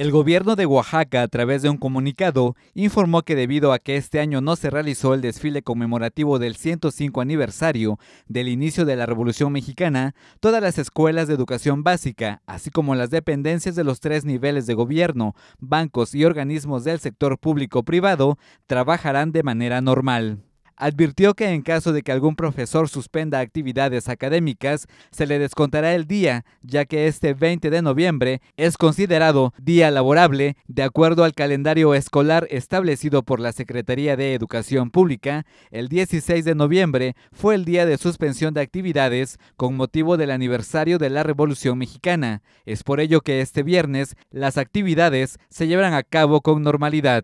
El gobierno de Oaxaca, a través de un comunicado, informó que debido a que este año no se realizó el desfile conmemorativo del 105 aniversario del inicio de la Revolución Mexicana, todas las escuelas de educación básica, así como las dependencias de los tres niveles de gobierno, bancos y organismos del sector público-privado, trabajarán de manera normal. Advirtió que en caso de que algún profesor suspenda actividades académicas, se le descontará el día, ya que este 20 de noviembre es considerado día laborable de acuerdo al calendario escolar establecido por la Secretaría de Educación Pública. El 16 de noviembre fue el día de suspensión de actividades con motivo del aniversario de la Revolución Mexicana. Es por ello que este viernes las actividades se llevarán a cabo con normalidad.